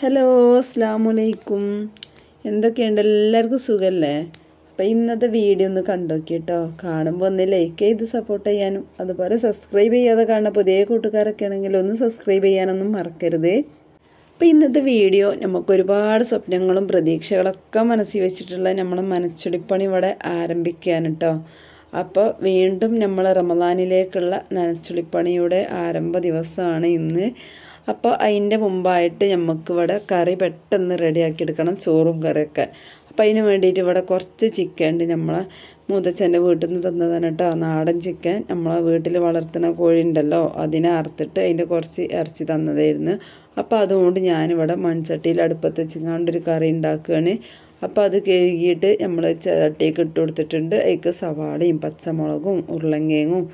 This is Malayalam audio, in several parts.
ഹലോ അസ്ലാമലൈക്കും എന്തൊക്കെയുണ്ട് എല്ലാവർക്കും സുഖമല്ലേ അപ്പോൾ ഇന്നത്തെ വീഡിയോ ഒന്ന് കണ്ടോക്കി കേട്ടോ കാണുമ്പോൾ ഒന്ന് ലൈക്ക് ചെയ്ത് സപ്പോർട്ട് ചെയ്യാനും അതുപോലെ സബ്സ്ക്രൈബ് ചെയ്യാതെ കാണുന്ന പുതിയ കൂട്ടുകാരൊക്കെ ആണെങ്കിൽ ഒന്ന് സബ്സ്ക്രൈബ് ചെയ്യാനൊന്നും മറക്കരുത് അപ്പോൾ ഇന്നത്തെ വീഡിയോ നമുക്ക് ഒരുപാട് സ്വപ്നങ്ങളും പ്രതീക്ഷകളൊക്കെ മനസ്സിൽ വെച്ചിട്ടുള്ള നമ്മളെ മനച്ചുടിപ്പണി ഇവിടെ ആരംഭിക്കുകയാണ് കേട്ടോ അപ്പോൾ വീണ്ടും നമ്മൾ റമദാനിലേക്കുള്ള നനച്ചുളിപ്പണിയുടെ ആരംഭ ദിവസമാണ് ഇന്ന് അപ്പോൾ അതിൻ്റെ മുമ്പായിട്ട് നമുക്ക് ഇവിടെ കറി പെട്ടെന്ന് റെഡിയാക്കി എടുക്കണം ചോറും കറിയൊക്കെ അപ്പോൾ അതിന് വേണ്ടിയിട്ട് ഇവിടെ കുറച്ച് ചിക്കൻ ഉണ്ട് നമ്മളെ മൂത്തച്ഛൻ്റെ വീട്ടിൽ നിന്ന് തന്നതാണ് കേട്ടോ നാടൻ ചിക്കൻ നമ്മളെ വീട്ടിൽ വളർത്തുന്ന കോഴി ഉണ്ടല്ലോ അതിനെ അറുത്തിട്ട് അതിൻ്റെ കുറച്ച് ഇറച്ചി തന്നതായിരുന്നു അപ്പോൾ അതുകൊണ്ട് ഞാനിവിടെ മൺചട്ടിയിൽ അടുപ്പത്ത് വെച്ചിങ്ങാണ്ട് ഒരു കറി ഉണ്ടാക്കുകയാണ് അപ്പോൾ അത് കഴുകിയിട്ട് നമ്മൾ ചട്ടിയൊക്കെ ഇട്ട് കൊടുത്തിട്ടുണ്ട് അതിക്ക് സവാളയും പച്ചമുളകും ഉരുളങ്കേങ്ങും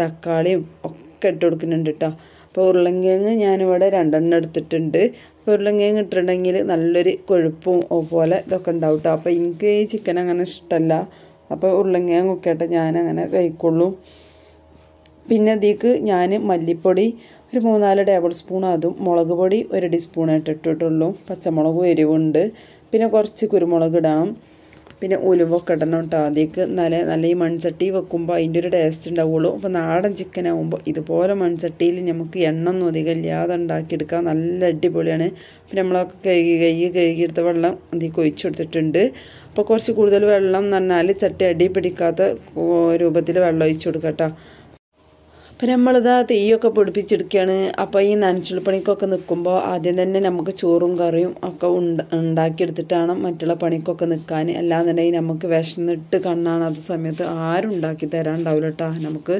തക്കാളിയും ഒക്കെ ഇട്ട് കൊടുക്കുന്നുണ്ട് കേട്ടോ അപ്പോൾ ഉരുളങ്കിഴങ്ങ് ഞാനിവിടെ രണ്ടെണ്ണം എടുത്തിട്ടുണ്ട് അപ്പോൾ ഉരുളങ്കിഴങ്ങ് ഇട്ടിട്ടുണ്ടെങ്കിൽ നല്ലൊരു കൊഴുപ്പും പോലെ ഇതൊക്കെ ഉണ്ടാവും കേട്ടോ അപ്പോൾ എനിക്ക് ഈ ചിക്കൻ അങ്ങനെ ഇഷ്ടമല്ല അപ്പോൾ ഉരുളങ്കിഴങ്ങ് ഒക്കെയായിട്ട് ഞാനങ്ങനെ കഴിക്കുള്ളൂ പിന്നെ അതിലേക്ക് ഞാൻ മല്ലിപ്പൊടി ഒരു മൂന്നാല് ടേബിൾ സ്പൂൺ അതും മുളക് പൊടി ഒരു ടീസ്പൂണായിട്ട് ഇട്ടിട്ടുള്ളൂ പച്ചമുളകും എരിവുണ്ട് പിന്നെ കുറച്ച് കുരുമുളക് ഇടണം പിന്നെ ഉലുവൊക്കെ ഇടണം കേട്ടോ അതിലേക്ക് നല്ല നല്ല ഈ മൺചട്ടി വെക്കുമ്പോൾ അതിൻ്റെ ഒരു ടേസ്റ്റ് ഉണ്ടാവുള്ളൂ അപ്പോൾ നാടൻ ചിക്കൻ ആകുമ്പോൾ ഇതുപോലെ മൺചട്ടിയിൽ നമുക്ക് എണ്ണൊന്നും അധികം ഇല്ലാതെ ഉണ്ടാക്കിയെടുക്കാം നല്ല അടിപൊളിയാണ് പിന്നെ നമ്മളൊക്കെ കഴുകി കഴുകി കഴുകിയെടുത്ത വെള്ളം അതിലേക്ക് ഒഴിച്ചു കൊടുത്തിട്ടുണ്ട് അപ്പോൾ കുറച്ച് കൂടുതൽ വെള്ളം എന്ന് പറഞ്ഞാൽ ചട്ടി അടി പിടിക്കാത്ത രൂപത്തിൽ വെള്ളം ഒഴിച്ചു കൊടുക്കാം കേട്ടോ അപ്പം നമ്മളിതാ തീയൊക്കെ പിടിപ്പിച്ചെടുക്കുകയാണ് അപ്പോൾ ഈ നനച്ചുള്ളപ്പണിക്കൊക്കെ നിൽക്കുമ്പോൾ ആദ്യം തന്നെ നമുക്ക് ചോറും കറിയും ഒക്കെ ഉണ്ട ഉണ്ടാക്കിയെടുത്തിട്ടാണ് മറ്റുള്ള പണിക്കൊക്കെ നിൽക്കാൻ അല്ലാന്നുണ്ടെങ്കിൽ നമുക്ക് കണ്ണാണ് അത് സമയത്ത് ആരും ഉണ്ടാക്കി തരാണ്ടാവില്ല കേട്ടോ നമുക്ക്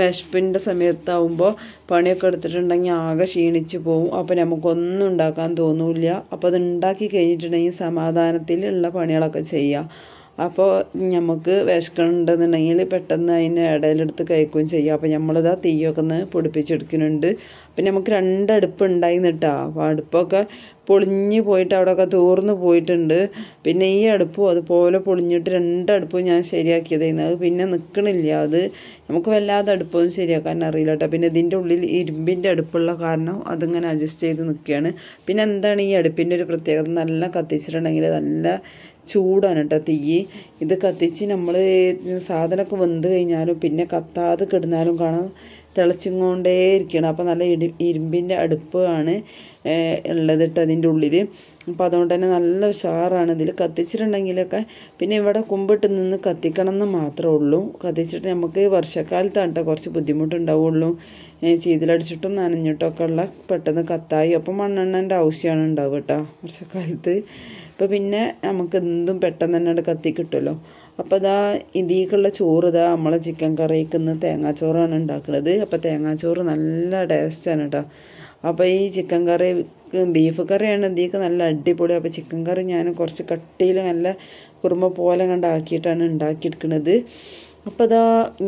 വിശപ്പിൻ്റെ സമയത്താവുമ്പോൾ പണിയൊക്കെ എടുത്തിട്ടുണ്ടെങ്കിൽ ആകെ ക്ഷീണിച്ച് പോവും അപ്പോൾ നമുക്കൊന്നും ഉണ്ടാക്കാൻ തോന്നില്ല അപ്പോൾ അത് ഉണ്ടാക്കി കഴിഞ്ഞിട്ടുണ്ടെങ്കിൽ സമാധാനത്തിലുള്ള പണികളൊക്കെ ചെയ്യുക അപ്പോൾ നമുക്ക് വിശക്കണമെന്നുണ്ടെങ്കിൽ പെട്ടെന്ന് അതിൻ്റെ ഇടയിലെടുത്ത് കഴിക്കുകയും ചെയ്യാം അപ്പോൾ നമ്മളിതാ തീയൊക്കെ ഒന്ന് പൊടിപ്പിച്ചെടുക്കുന്നുണ്ട് പിന്നെ നമുക്ക് രണ്ട് അടുപ്പ് ഉണ്ടായിരുന്നു കേട്ടോ അപ്പോൾ അടുപ്പൊക്കെ പൊളിഞ്ഞ് പോയിട്ട് അവിടെയൊക്കെ തോർന്നു പോയിട്ടുണ്ട് പിന്നെ ഈ അടുപ്പും അതുപോലെ പൊളിഞ്ഞിട്ട് രണ്ട് അടുപ്പും ഞാൻ ശരിയാക്കിയതായിരുന്നു അത് പിന്നെ നിൽക്കണില്ല അത് നമുക്ക് വല്ലാതെ അടുപ്പൊന്നും ശരിയാക്കാൻ അറിയില്ല കേട്ടോ പിന്നെ ഇതിൻ്റെ ഉള്ളിൽ ഇരുമ്പിൻ്റെ അടുപ്പുള്ള കാരണം അതിങ്ങനെ അഡ്ജസ്റ്റ് ചെയ്ത് നിൽക്കുകയാണ് പിന്നെ എന്താണ് ഈ അടുപ്പിൻ്റെ ഒരു പ്രത്യേകത നല്ല കത്തിച്ചിട്ടുണ്ടെങ്കിൽ നല്ല ചൂടാണ് കേട്ടോ തീ ഇത് കത്തിച്ച് നമ്മൾ സാധനമൊക്കെ വെന്ത് കഴിഞ്ഞാലും പിന്നെ കത്താതെ കിടന്നാലും കാണാം തിളച്ചിങ്ങോണ്ടേ ഇരിക്കണം അപ്പോൾ നല്ല ഇടി ഇരുമ്പിൻ്റെ അടുപ്പാണ് ഉള്ളത് കേട്ടോ അതിൻ്റെ ഉള്ളിൽ അപ്പോൾ അതുകൊണ്ട് തന്നെ നല്ല ഉഷാറാണ് ഇതിൽ കത്തിച്ചിട്ടുണ്ടെങ്കിലൊക്കെ പിന്നെ ഇവിടെ കുമ്പിട്ട് നിന്ന് കത്തിക്കണം എന്ന് മാത്രമേ ഉള്ളൂ കത്തിച്ചിട്ട് നമുക്ക് വർഷക്കാലത്താണ് കുറച്ച് ബുദ്ധിമുട്ടുണ്ടാവുള്ളൂ ചീതിലടിച്ചിട്ടും നനഞ്ഞിട്ടൊക്കെ ഉള്ള പെട്ടെന്ന് കത്തായി അപ്പം മണ്ണെണ്ണൻ്റെ ആവശ്യമാണ് ഉണ്ടാവുക കേട്ടോ വർഷക്കാലത്ത് ഇപ്പോൾ പിന്നെ നമുക്ക് എന്തും പെട്ടെന്ന് തന്നെ കത്തി കിട്ടുമല്ലോ അപ്പോൾ ഇതാ ഇതിക്കുള്ള ചോറ് ഇതാ നമ്മളെ ചിക്കൻ കറിക്ക് ഇന്ന് തേങ്ങാച്ചോറാണ് ഉണ്ടാക്കുന്നത് അപ്പോൾ തേങ്ങാച്ചോറ് നല്ല ടേസ്റ്റാണ് കേട്ടോ അപ്പോൾ ഈ ചിക്കൻ കറി ബീഫ് കറിയാണ് ഇതിക്ക് നല്ല അടിപൊളി അപ്പോൾ ചിക്കൻ കറി ഞാൻ കുറച്ച് കട്ടിയിൽ നല്ല കുറുമ പോലെ കണ്ടാക്കിയിട്ടാണ് ഉണ്ടാക്കിയെടുക്കുന്നത് അപ്പോൾ ഇതാ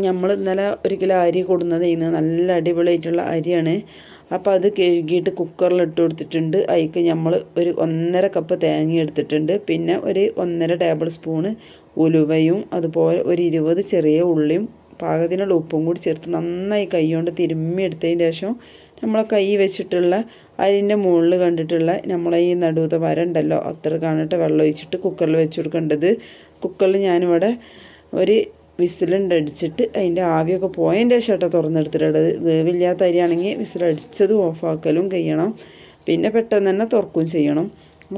നമ്മൾ ഇന്നലെ ഒരു കിലോ അരി കൊടുന്നത് ഇന്ന് നല്ല അടിപൊളിയായിട്ടുള്ള അരിയാണ് അപ്പോൾ അത് കഴുകിയിട്ട് കുക്കറിൽ ഇട്ട് കൊടുത്തിട്ടുണ്ട് അതിക്ക് നമ്മൾ ഒരു ഒന്നര കപ്പ് തേങ്ങ എടുത്തിട്ടുണ്ട് പിന്നെ ഒരു ഒന്നര ടേബിൾ സ്പൂണ് ഉലുവയും അതുപോലെ ഒരു ഇരുപത് ചെറിയ ഉള്ളിയും പാകത്തിനുള്ള ഉപ്പും കൂടി ചേർത്ത് നന്നായി കൈ കൊണ്ട് തിരുമ്മിയെടുത്തതിന് ശേഷം നമ്മളെ കൈ വെച്ചിട്ടുള്ള അതിൻ്റെ മുകളിൽ കണ്ടിട്ടുള്ള നമ്മളെ ഈ നടുവത്തെ വരണ്ടല്ലോ അത്ര കാണിട്ട് വെള്ളം ഒഴിച്ചിട്ട് കുക്കറിൽ വെച്ച് കൊടുക്കേണ്ടത് കുക്കറിൽ ഞാനിവിടെ ഒരു അടിച്ചിട്ട് അതിൻ്റെ ആവിയൊക്കെ പോയതിൻ്റെ ശേഷം തുറന്നെടുത്തിട്ടുള്ളത് വേവില്ലാത്ത അരിയാണെങ്കിൽ വിസിലടിച്ചതും ഓഫാക്കലും കഴിയണം പിന്നെ പെട്ടെന്ന് തന്നെ തുറക്കുകയും ചെയ്യണം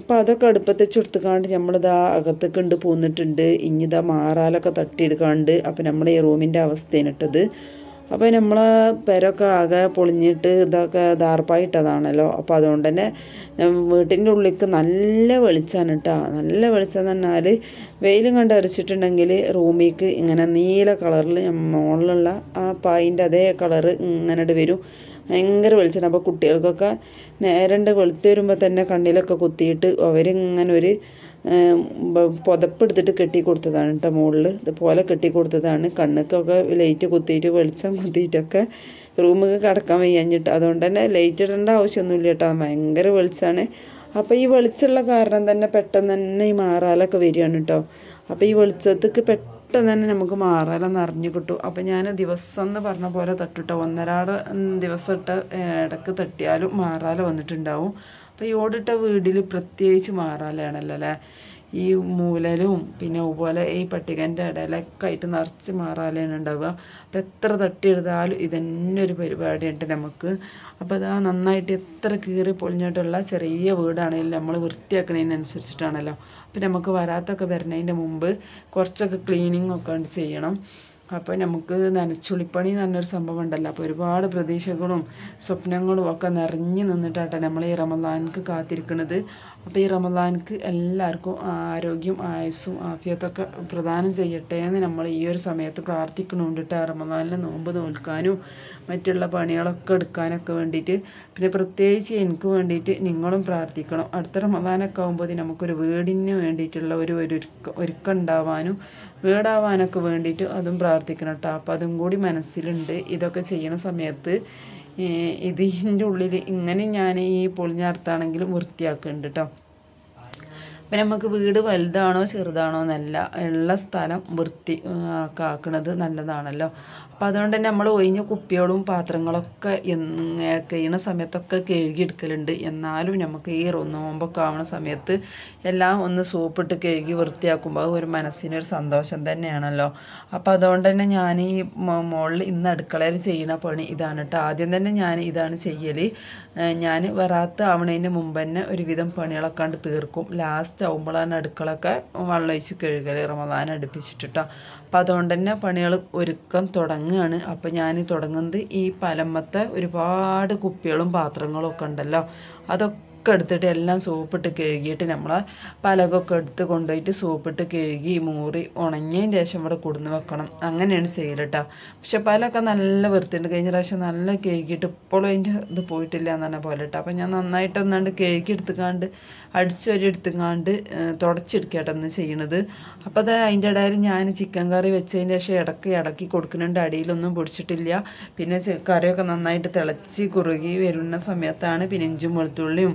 അപ്പോൾ അതൊക്കെ അടുപ്പത്തെ എടുത്തുകൊണ്ട് നമ്മളിതാ അകത്തേക്ക് ഉണ്ട് പോന്നിട്ടുണ്ട് ഇതാ മാറാലൊക്കെ തട്ടിയെടുക്കാണ്ട് അപ്പോൾ നമ്മുടെ ഈ റൂമിൻ്റെ അവസ്ഥയാണ് ഇട്ടത് അപ്പോൾ നമ്മൾ പെരൊക്കെ ആകെ പൊളിഞ്ഞിട്ട് ഇതൊക്കെ ദാർപ്പായിട്ടതാണല്ലോ അപ്പോൾ അതുകൊണ്ട് തന്നെ വീട്ടിൻ്റെ ഉള്ളിലേക്ക് നല്ല വെളിച്ചമാണ് കേട്ടോ നല്ല വെളിച്ചം എന്ന് പറഞ്ഞാൽ വെയിലും കണ്ട് അരച്ചിട്ടുണ്ടെങ്കിൽ റൂമിലേക്ക് ഇങ്ങനെ നീല കളറിൽ മുകളിലുള്ള ആ പായിൻ്റെ അതേ കളറ് ഇങ്ങനെ വരും ഭയങ്കര വെളിച്ചമാണ് അപ്പോൾ കുട്ടികൾക്കൊക്കെ നേരണ്ട് വെളുത്ത് വരുമ്പോൾ തന്നെ കണ്ണിലൊക്കെ കുത്തിയിട്ട് അവരിങ്ങനൊരു ഒരു പുതപ്പെടുത്തിട്ട് കെട്ടി കൊടുത്തതാണ് കേട്ടോ മുകളിൽ ഇതുപോലെ കെട്ടി കൊടുത്തതാണ് കണ്ണുക്കൊക്കെ ലൈറ്റ് കുത്തിയിട്ട് വെളിച്ചം കുത്തിയിട്ടൊക്കെ റൂമൊക്കെ കിടക്കാൻ വയ്യാഞ്ഞിട്ട് അതുകൊണ്ട് തന്നെ ലൈറ്റ് ഇടേണ്ട ആവശ്യമൊന്നുമില്ല കേട്ടോ ഭയങ്കര വെളിച്ചമാണ് അപ്പോൾ ഈ വെളിച്ചമുള്ള കാരണം തന്നെ പെട്ടെന്ന് തന്നെ ഈ മാറാലൊക്കെ വരികയാണ് കേട്ടോ അപ്പോൾ ഈ വെളിച്ചത്തേക്ക് പെട്ടെന്ന് തന്നെ നമുക്ക് മാറാല നിറഞ്ഞു കിട്ടും അപ്പോൾ ഞാൻ ദിവസം എന്ന് പറഞ്ഞ പോലെ തട്ടിട്ടോ ഒന്നരാട് ദിവസം ഇട്ട് ഇടക്ക് തട്ടിയാലും മാറാല വന്നിട്ടുണ്ടാവും അപ്പോൾ ഈ ഓടിട്ട വീടിൽ പ്രത്യേകിച്ച് മാറാലാണല്ലോ അല്ലേ ഈ മൂലലും പിന്നെ അതുപോലെ ഈ പട്ടികൻ്റെ ഇടയിലൊക്കെ ആയിട്ട് നിറച്ച് മാറാലാണ് ഉണ്ടാവുക അപ്പം എത്ര എഴുതാലും ഇതന്നെ ഒരു പരിപാടിയുണ്ട് നമുക്ക് അപ്പോൾ അതാ നന്നായിട്ട് എത്ര കീറി പൊളിഞ്ഞിട്ടുള്ള ചെറിയ വീടാണെങ്കിലും നമ്മൾ വൃത്തിയാക്കണതിനനുസരിച്ചിട്ടാണല്ലോ അപ്പം നമുക്ക് വരാത്തൊക്കെ വരുന്നതിൻ്റെ മുമ്പ് കുറച്ചൊക്കെ ക്ലീനിങ് ഒക്കെ ചെയ്യണം അപ്പോൾ നമുക്ക് നനച്ചുളിപ്പണി എന്ന് പറഞ്ഞൊരു സംഭവം ഉണ്ടല്ലോ അപ്പോൾ ഒരുപാട് പ്രതീക്ഷകളും സ്വപ്നങ്ങളും ഒക്കെ നിറഞ്ഞു നിന്നിട്ടാട്ടോ നമ്മൾ ഈ റമദാനക്ക് കാത്തിരിക്കുന്നത് അപ്പോൾ ഈ റമദാനക്ക് എല്ലാവർക്കും ആരോഗ്യം ആയുസ്സും ആഫിയത്തൊക്കെ പ്രദാനം ചെയ്യട്ടെ എന്ന് നമ്മൾ ഈ ഒരു സമയത്ത് പ്രാർത്ഥിക്കണമുണ്ട് ആ റമദാനിൽ നോമ്പ് നോൽക്കാനും മറ്റുള്ള പണികളൊക്കെ എടുക്കാനൊക്കെ വേണ്ടിയിട്ട് പിന്നെ പ്രത്യേകിച്ച് എനിക്ക് വേണ്ടിയിട്ട് നിങ്ങളും പ്രാർത്ഥിക്കണം അടുത്ത റമദാനൊക്കെ ആകുമ്പോൾ നമുക്കൊരു വീടിന് വേണ്ടിയിട്ടുള്ള ഒരു ഒരുക്കം ഉണ്ടാവാനും വീടാവാനൊക്കെ വേണ്ടിയിട്ട് അതും പ്രാർത്ഥിക്കണം കേട്ടോ അപ്പം അതും കൂടി മനസ്സിലുണ്ട് ഇതൊക്കെ ചെയ്യണ സമയത്ത് ഇതിൻ്റെ ഉള്ളിൽ ഇങ്ങനെ ഞാൻ ഈ പൊളിഞ്ഞാർത്താണെങ്കിലും വൃത്തിയാക്കുന്നുണ്ട് കേട്ടോ പിന്നെ നമുക്ക് വീട് വലുതാണോ ചെറുതാണോ എന്നല്ല ഉള്ള സ്ഥലം വൃത്തി ആക്കുന്നത് നല്ലതാണല്ലോ അപ്പോൾ അതുകൊണ്ട് തന്നെ നമ്മൾ ഒഴിഞ്ഞ കുപ്പികളും പാത്രങ്ങളൊക്കെ കഴിയുന്ന സമയത്തൊക്കെ കഴുകിയെടുക്കലുണ്ട് എന്നാലും നമുക്ക് ഈ നോമ്പൊക്കെ ആവുന്ന സമയത്ത് എല്ലാം ഒന്ന് സോപ്പിട്ട് കഴുകി വൃത്തിയാക്കുമ്പോൾ ഒരു മനസ്സിനൊരു സന്തോഷം തന്നെയാണല്ലോ അപ്പോൾ അതുകൊണ്ട് തന്നെ ഞാൻ ഈ മുകളിൽ ഇന്ന് അടുക്കളയിൽ ചെയ്യുന്ന പണി ഇതാണ് കേട്ടോ ആദ്യം തന്നെ ഞാൻ ഇതാണ് ചെയ്യൽ ഞാൻ വരാത്ത ആവണതിന് മുമ്പ് തന്നെ ഒരുവിധം പണികളൊക്കെ കണ്ട് തീർക്കും ലാസ്റ്റ് ചവുമ്പളാൻ അടുക്കളൊക്കെ വെള്ളമൊഴിച്ച് കഴുകൽ റമദാൻ അടുപ്പിച്ചിട്ടിട്ടോ അപ്പം അതുകൊണ്ട് തന്നെ പണികൾ ഒരുക്കം തുടങ്ങുകയാണ് അപ്പോൾ ഞാൻ തുടങ്ങുന്നത് ഈ പലമത്തെ ഒരുപാട് കുപ്പികളും പാത്രങ്ങളും ഒക്കെ ഉണ്ടല്ലോ അതൊക്കെ ഒക്കെ എടുത്തിട്ട് എല്ലാം സോപ്പിട്ട് കഴുകിയിട്ട് നമ്മൾ പലകൊക്കെ എടുത്ത് കൊണ്ടുപോയിട്ട് സോപ്പിട്ട് കഴുകി മൂറി ഉണങ്ങിയതിന് ശേഷം ഇവിടെ കൊടുന്ന് വെക്കണം അങ്ങനെയാണ് ചെയ്യൽ പക്ഷെ പലൊക്കെ നല്ല വൃത്തിയുണ്ട് കഴിഞ്ഞ പ്രാവശ്യം നല്ല കഴുകിയിട്ട് ഇപ്പോഴും അതിൻ്റെ ഇത് പോയിട്ടില്ല എന്ന് പറഞ്ഞ പോലെ കേട്ടോ അപ്പോൾ ഞാൻ നന്നായിട്ട് ഒന്നാണ്ട് കഴുകി എടുത്തുകാണ്ട് അടിച്ചൊരി എടുത്തുകാണ്ട് തുടച്ചെടുക്കട്ടെന്ന് ചെയ്യണത് അപ്പോൾ അത് അതിൻ്റെ ഇടയിൽ ഞാൻ ചിക്കൻ കറി വെച്ചതിന് ശേഷം ഇടയ്ക്ക് ഇടക്കി കൊടുക്കുന്നുണ്ട് അടിയിലൊന്നും പൊടിച്ചിട്ടില്ല പിന്നെ കറിയൊക്കെ നന്നായിട്ട് തിളച്ച് കുറുകി വരുന്ന സമയത്താണ് പിന്നെ ഇഞ്ചും വെളുത്തുള്ളിയും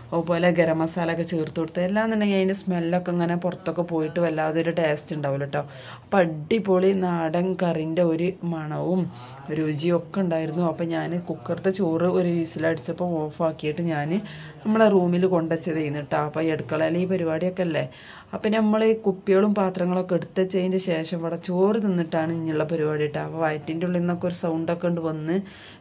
അതുപോലെ ഗരം മസാല ഒക്കെ ചേർത്ത് കൊടുത്ത് എന്നുണ്ടെങ്കിൽ അതിൻ്റെ സ്മെല്ലൊക്കെ ഇങ്ങനെ പുറത്തൊക്കെ പോയിട്ട് വല്ലാതെ ഒരു ടേസ്റ്റ് ഉണ്ടാവില്ല കേട്ടോ അപ്പം അടിപൊളി നാടൻ കറിൻ്റെ ഒരു മണവും രുചിയും ഒക്കെ ഉണ്ടായിരുന്നു അപ്പം ഞാൻ കുക്കറത്തെ ചോറ് ഒരു വീസിലടിച്ചപ്പോൾ ഓഫാക്കിയിട്ട് ഞാൻ നമ്മളെ റൂമിൽ കൊണ്ടുവച്ചത് ചെയ്യുന്നിട്ടോ അപ്പോൾ അടുക്കളയിൽ ഈ പരിപാടിയൊക്കെ അല്ലേ അപ്പം നമ്മൾ ഈ കുപ്പികളും പാത്രങ്ങളൊക്കെ എടുത്തച്ചതിൻ്റെ ശേഷം ഇവിടെ ചോറ് തിന്നിട്ടാണ് ഇനിയുള്ള പരിപാടി കേട്ടോ അപ്പോൾ വയറ്റിൻ്റെ ഉള്ളിൽ നിന്നൊക്കെ ഒരു സൗണ്ടൊക്കെ ഉണ്ട് വന്ന്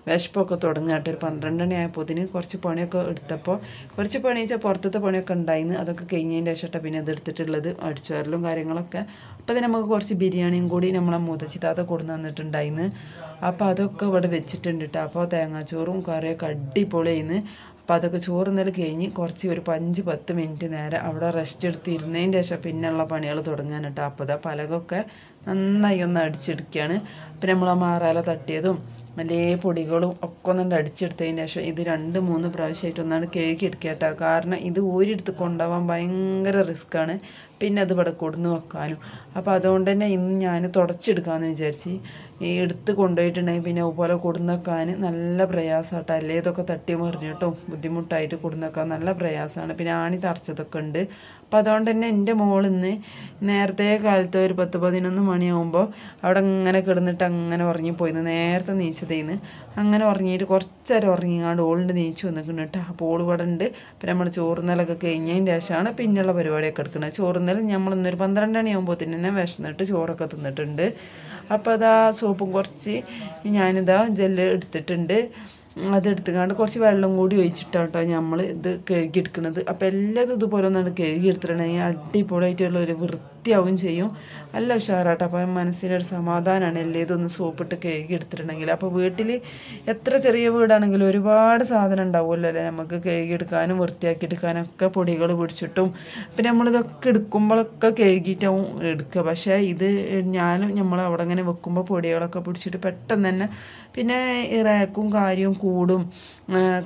വിശപ്പൊക്കെ തുടങ്ങുക ഒരു പന്ത്രണ്ട് മണിയായപ്പോൾ ആയപ്പോൾ കുറച്ച് പണിയൊക്കെ എടുത്തപ്പോൾ കുറച്ച് പണി വെച്ചാൽ പുറത്തത്തെ പണിയൊക്കെ ഉണ്ടായിരുന്നു അതൊക്കെ കഴിഞ്ഞതിൻ്റെ ശേഷം പിന്നെ അതെടുത്തിട്ടുള്ളത് അടിച്ചുവരലും കാര്യങ്ങളൊക്കെ അപ്പോൾ തന്നെ നമുക്ക് കുറച്ച് ബിരിയാണിയും കൂടി നമ്മളെ മൂത്തച്ചി താത്ത കൊടുന്ന് തന്നിട്ടുണ്ടായിരുന്നു അപ്പോൾ അതൊക്കെ ഇവിടെ വെച്ചിട്ടുണ്ട് കേട്ടോ അപ്പോൾ തേങ്ങാച്ചോറും കറിയൊക്കെ അടിപൊളിയായിരുന്നു അപ്പോൾ അതൊക്കെ ചോറ് ഇന്നലെ കഴിഞ്ഞ് കുറച്ച് ഒരു അഞ്ച് പത്ത് മിനിറ്റ് നേരെ അവിടെ റെസ്റ്റ് എടുത്ത് ഇരുന്നതിൻ്റെ ശേഷം പിന്നെയുള്ള പണികൾ തുടങ്ങാൻ കേട്ടോ അപ്പോൾ അതാ പലകൊക്കെ നന്നായി ഒന്ന് അടിച്ചെടുക്കുകയാണ് പിന്നെ നമ്മൾ ആ മാറാല തട്ടിയതും മലേ പൊടികളും ഒക്കെ ഒന്നുണ്ട് അടിച്ചെടുത്തതിന് ശേഷം ഇത് രണ്ട് മൂന്ന് പ്രാവശ്യമായിട്ട് ഒന്നാണ് കഴുകി എടുക്കുക കേട്ടോ കാരണം ഇത് ഊരിയെടുത്ത് കൊണ്ടുപോകാൻ ഭയങ്കര റിസ്ക്കാണ് പിന്നെ അത് ഇവിടെ കൊടുന്ന് വെക്കാനും അപ്പോൾ അതുകൊണ്ട് തന്നെ ഇന്ന് ഞാൻ തുടച്ചെടുക്കാമെന്ന് വിചാരിച്ച് ഈ എടുത്ത് കൊണ്ടുപോയിട്ടുണ്ടെങ്കിൽ പിന്നെ അതുപോലെ കൊടുന്ന് വെക്കാൻ നല്ല പ്രയാസമാട്ടോ അല്ലേ ഇതൊക്കെ തട്ടി മറിഞ്ഞിട്ടും ബുദ്ധിമുട്ടായിട്ട് കൊടുന്ന് വെക്കാൻ നല്ല പ്രയാസമാണ് പിന്നെ ആണി തറച്ചതൊക്കെ ഉണ്ട് അപ്പോൾ അതുകൊണ്ട് തന്നെ എൻ്റെ മോളിന്ന് നേരത്തെ കാലത്ത് ഒരു പത്ത് പതിനൊന്ന് മണിയാകുമ്പോൾ അവിടെ ഇങ്ങനെ കിടന്നിട്ട് അങ്ങനെ ഉറങ്ങി പോയി നേരത്തെ നീച്ചതേന്ന് അങ്ങനെ ഉറങ്ങിയിട്ട് കുറച്ചേരം ഉറങ്ങിയാണ്ട് ഓളിൻ്റെ നീച്ചു വന്നിട്ടുണ്ട് അപ്പോൾ ഓൾ ഇവിടെ ഉണ്ട് പിന്നെ നമ്മൾ ചോറുന്നലൊക്കെ കഴിഞ്ഞതിൻ്റെ ശേഷമാണ് പിന്നെയുള്ള പരിപാടിയൊക്കെ എടുക്കുന്നത് ചോറ് ഇന്നലെ നമ്മൾ ഇന്നൊരു പന്ത്രണ്ട് മണിയാകുമ്പോൾ തന്നെ വിശന്നിട്ട് ചോറൊക്കെ തിന്നിട്ടുണ്ട് അപ്പോൾ അതാ സോപ്പും കുറച്ച് ഞാനിതാ ജെല്ല് എടുത്തിട്ടുണ്ട് അതെടുത്തുകൊണ്ട് കുറച്ച് വെള്ളം കൂടി ഒഴിച്ചിട്ടാണ് കേട്ടോ നമ്മൾ ഇത് കഴുകിയെടുക്കുന്നത് അപ്പോൾ എല്ലാതും ഇതുപോലെ ഒന്നാണ് കഴുകിയെടുത്തിട്ടുണ്ടെങ്കിൽ അടിപൊളിയായിട്ടുള്ള ഒരു വൃത്തി വൃത്തിയാവും ചെയ്യും നല്ല ഉഷാറാട്ടോ അപ്പം മനസ്സിനൊരു സമാധാനമാണ് അല്ലേ ഇതൊന്ന് സോപ്പിട്ട് കഴുകി എടുത്തിട്ടുണ്ടെങ്കിൽ അപ്പോൾ വീട്ടിൽ എത്ര ചെറിയ വീടാണെങ്കിലും ഒരുപാട് സാധനം ഉണ്ടാവുമല്ലോ അല്ലേ നമുക്ക് എടുക്കാനും വൃത്തിയാക്കി ഒക്കെ പൊടികൾ പിടിച്ചിട്ടും പിന്നെ നമ്മളിതൊക്കെ എടുക്കുമ്പോഴൊക്കെ കഴുകിയിട്ടാവും എടുക്കുക പക്ഷേ ഇത് ഞാനും നമ്മൾ അവിടെ ഇങ്ങനെ വെക്കുമ്പോൾ പൊടികളൊക്കെ പിടിച്ചിട്ട് പെട്ടെന്ന് തന്നെ പിന്നെ ഈ റാക്കും കാര്യവും കൂടും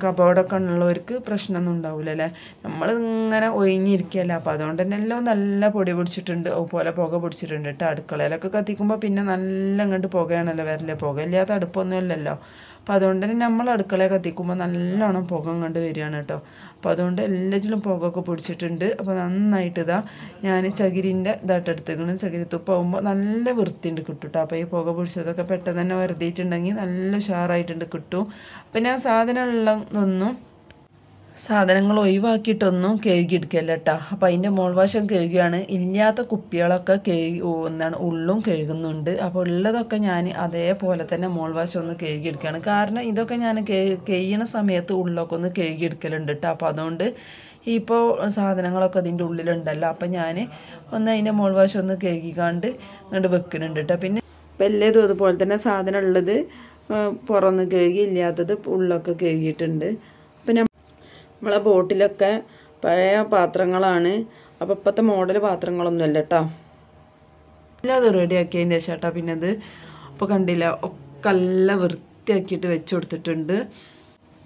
കബോർഡൊക്കെ ഉള്ളവർക്ക് പ്രശ്നമൊന്നും ഉണ്ടാവില്ല അല്ലേ നമ്മൾ ഇങ്ങനെ ഒഴിഞ്ഞിരിക്കുകയല്ല അപ്പോൾ അതുകൊണ്ട് തന്നെ എല്ലാം നല്ല പൊടി പിടിച്ചിട്ടുണ്ട് അതുപോലെ പുക പിടിച്ചിട്ടുണ്ട് കേട്ടോ അടുക്കളയിലൊക്കെ കത്തിക്കുമ്പോൾ പിന്നെ നല്ല ഇങ്ങോട്ട് പുകയാണല്ലോ വരല്ലേ പുകയില്ലാത്ത അടുപ്പൊന്നും ഇല്ലല്ലോ അപ്പം അതുകൊണ്ട് തന്നെ നമ്മൾ അടുക്കളയെ കത്തിക്കുമ്പോൾ നല്ലോണം പുക കണ്ട് വരികയാണ് കേട്ടോ അപ്പോൾ അതുകൊണ്ട് എല്ലാറ്റിലും പുകയൊക്കെ പിടിച്ചിട്ടുണ്ട് അപ്പോൾ നന്നായിട്ട് ഇതാ ഞാൻ ചകിരിൻ്റെ ഇതായിട്ട് എടുത്തേക്കണം ചകിരി തുപ്പാകുമ്പോൾ നല്ല വൃത്തിയുണ്ട് കിട്ടും കേട്ടോ അപ്പോൾ ഈ പുക പിടിച്ചതൊക്കെ പെട്ടെന്ന് തന്നെ വെറുതെയിട്ടുണ്ടെങ്കിൽ നല്ല ഉഷാറായിട്ടുണ്ട് കിട്ടും അപ്പം ഞാൻ സാധനമുള്ളതൊന്നും സാധനങ്ങൾ ഒഴിവാക്കിയിട്ടൊന്നും കഴുകിയെടുക്കല്ല കേട്ടോ അപ്പോൾ അതിൻ്റെ മോൾവാശം കഴുകുകയാണ് ഇല്ലാത്ത കുപ്പികളൊക്കെ കഴുകി എന്താണ് ഉള്ളും കഴുകുന്നുണ്ട് അപ്പോൾ ഉള്ളതൊക്കെ ഞാൻ അതേപോലെ തന്നെ മോൾവാശം ഒന്ന് കഴുകിയെടുക്കുകയാണ് കാരണം ഇതൊക്കെ ഞാൻ കഴിയുന്ന സമയത്ത് ഉള്ളൊക്കെ ഒന്ന് കഴുകിയെടുക്കലുണ്ട് കേട്ടോ അപ്പോൾ അതുകൊണ്ട് ഇപ്പോൾ സാധനങ്ങളൊക്കെ അതിൻ്റെ ഉള്ളിലുണ്ടല്ലോ അപ്പോൾ ഞാൻ ഒന്ന് അതിൻ്റെ മോൾവാശം ഒന്ന് കഴുകിക്കാണ്ട് ഇങ്ങോട്ട് വെക്കുന്നുണ്ട് കേട്ടോ പിന്നെ വല്ലതും അതുപോലെ തന്നെ സാധനം ഉള്ളത് പുറന്ന് കഴുകി ഇല്ലാത്തത് ഉള്ളൊക്കെ കഴുകിയിട്ടുണ്ട് നമ്മളെ ബോട്ടിലൊക്കെ പഴയ പാത്രങ്ങളാണ് അപ്പം ഇപ്പോഴത്തെ മോഡൽ അല്ല കേട്ടോ പിന്നെ അത് റെഡിയാക്കിയതിൻ്റെ ശേഷം കേട്ടോ പിന്നെ അത് അപ്പോൾ കണ്ടില്ല ഒക്കെ നല്ല വൃത്തിയാക്കിയിട്ട് വെച്ച് കൊടുത്തിട്ടുണ്ട്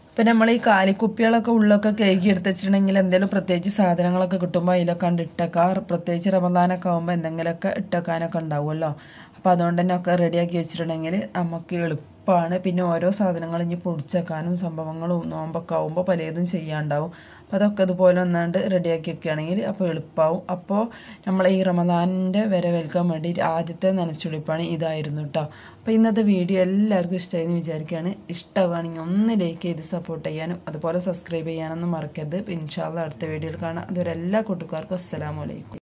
ഇപ്പം നമ്മൾ ഈ കാലിക്കുപ്പികളൊക്കെ ഉള്ളൊക്കെ കേക്ക് എടുത്തുവെച്ചിട്ടുണ്ടെങ്കിൽ എന്തെങ്കിലും പ്രത്യേകിച്ച് സാധനങ്ങളൊക്കെ കിട്ടുമ്പോൾ അതിലൊക്കെ കണ്ട് ഇട്ടേക്കാർ പ്രത്യേകിച്ച് റമദാനൊക്കെ ആകുമ്പോൾ എന്തെങ്കിലുമൊക്കെ ഇട്ടേക്കാനൊക്കെ ഉണ്ടാവുമല്ലോ അപ്പോൾ അതുകൊണ്ട് തന്നെ ഒക്കെ റെഡിയാക്കി വെച്ചിട്ടുണ്ടെങ്കിൽ നമുക്ക് എളുപ്പം എളുപ്പമാണ് പിന്നെ ഓരോ സാധനങ്ങൾ ഇനി പൊടിച്ചേക്കാനും സംഭവങ്ങളും നോമ്പൊക്കെ ആകുമ്പോൾ പലതും ചെയ്യാണ്ടാവും അപ്പം അതൊക്കെ അതുപോലെ ഒന്നാണ്ട് റെഡിയാക്കി വെക്കുകയാണെങ്കിൽ അപ്പോൾ എളുപ്പമാവും അപ്പോൾ നമ്മൾ ഈ റമദാനിൻ്റെ വരെ വെൽക്കാൻ ആദ്യത്തെ നനച്ചുളിപ്പാണ് ഇതായിരുന്നു കേട്ടോ അപ്പോൾ ഇന്നത്തെ വീഡിയോ എല്ലാവർക്കും ഇഷ്ടമായിരുന്നു എന്ന് വിചാരിക്കുകയാണ് ഇഷ്ടമാണെങ്കിൽ ഒന്ന് ലൈക്ക് ചെയ്ത് സപ്പോർട്ട് ചെയ്യാനും അതുപോലെ സബ്സ്ക്രൈബ് ചെയ്യാനൊന്നും മറക്കരുത് ഇൻഷാല്ല അടുത്ത വീഡിയോയിൽ കാണാം അതുവരെ എല്ലാ കൂട്ടുകാർക്കും വലൈക്കും